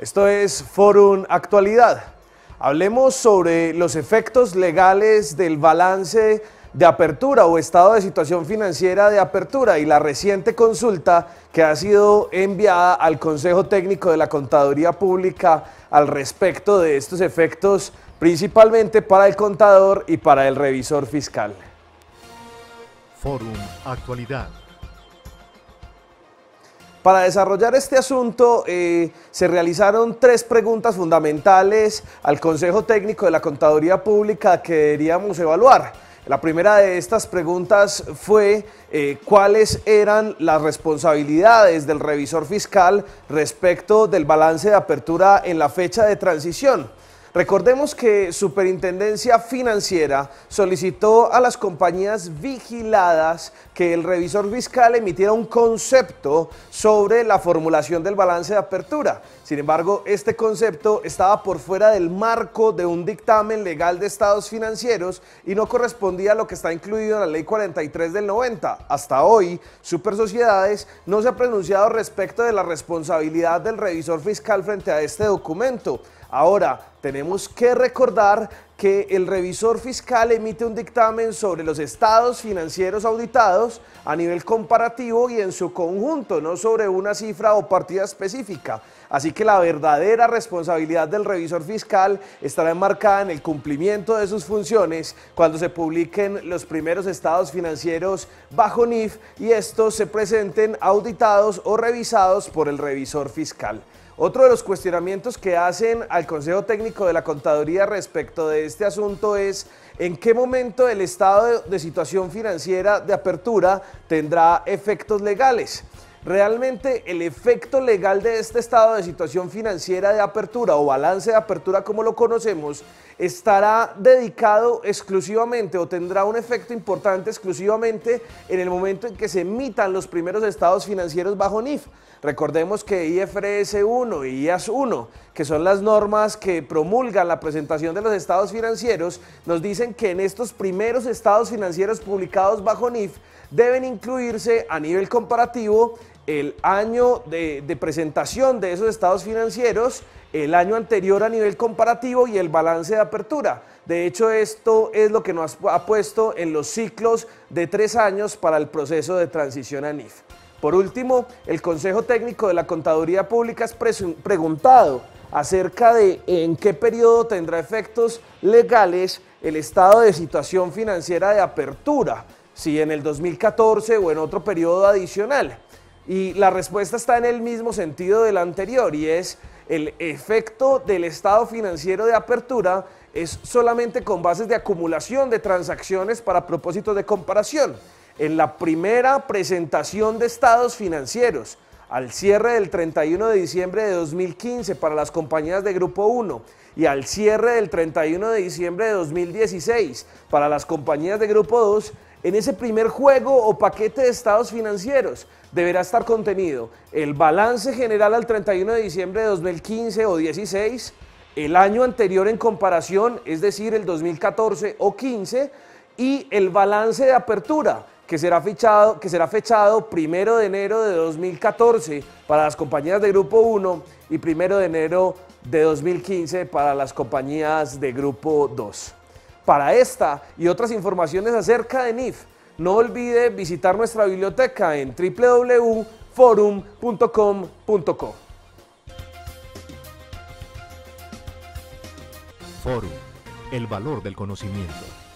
Esto es Forum Actualidad. Hablemos sobre los efectos legales del balance de apertura o estado de situación financiera de apertura y la reciente consulta que ha sido enviada al Consejo Técnico de la Contaduría Pública al respecto de estos efectos, principalmente para el contador y para el revisor fiscal. Forum Actualidad. Para desarrollar este asunto eh, se realizaron tres preguntas fundamentales al Consejo Técnico de la Contaduría Pública que deberíamos evaluar. La primera de estas preguntas fue eh, cuáles eran las responsabilidades del revisor fiscal respecto del balance de apertura en la fecha de transición. Recordemos que Superintendencia Financiera solicitó a las compañías vigiladas que el revisor fiscal emitiera un concepto sobre la formulación del balance de apertura. Sin embargo, este concepto estaba por fuera del marco de un dictamen legal de estados financieros y no correspondía a lo que está incluido en la Ley 43 del 90. Hasta hoy, Super Sociedades no se ha pronunciado respecto de la responsabilidad del revisor fiscal frente a este documento. Ahora, tenemos que recordar que el revisor fiscal emite un dictamen sobre los estados financieros auditados a nivel comparativo y en su conjunto, no sobre una cifra o partida específica. Así que la verdadera responsabilidad del revisor fiscal estará enmarcada en el cumplimiento de sus funciones cuando se publiquen los primeros estados financieros bajo NIF y estos se presenten auditados o revisados por el revisor fiscal. Otro de los cuestionamientos que hacen al Consejo Técnico de la Contaduría respecto de este asunto es en qué momento el estado de situación financiera de apertura tendrá efectos legales. Realmente el efecto legal de este estado de situación financiera de apertura o balance de apertura como lo conocemos estará dedicado exclusivamente o tendrá un efecto importante exclusivamente en el momento en que se emitan los primeros estados financieros bajo NIF. Recordemos que IFRS 1 y IAS 1, que son las normas que promulgan la presentación de los estados financieros, nos dicen que en estos primeros estados financieros publicados bajo NIF deben incluirse a nivel comparativo el año de, presentación de esos estados financieros, el año anterior a nivel comparativo y el balance de apertura. De hecho, esto es lo que nos ha puesto en los ciclos de tres años para el proceso de transición a NIF. Por último, el Consejo Técnico de la Contaduría Pública ha preguntado acerca de en qué periodo tendrá efectos legales el estado de situación financiera de apertura, si en el 2014 o en otro periodo adicional. Y la respuesta está en el mismo sentido del anterior y es el efecto del estado financiero de apertura es solamente con bases de acumulación de transacciones para propósitos de comparación. En la primera presentación de estados financieros, al cierre del 31 de diciembre de 2015 para las compañías de Grupo 1 y al cierre del 31 de diciembre de 2016 para las compañías de Grupo 2, en ese primer juego o paquete de estados financieros deberá estar contenido el balance general al 31 de diciembre de 2015 o 16, el año anterior en comparación, es decir, el 2014 o 15, y el balance de apertura, que será, fichado, que será fechado primero de enero de 2014 para las compañías de Grupo 1 y primero de enero de 2015 para las compañías de Grupo 2 para esta y otras informaciones acerca de NIF. No olvide visitar nuestra biblioteca en www.forum.com.co. Forum, el valor del conocimiento.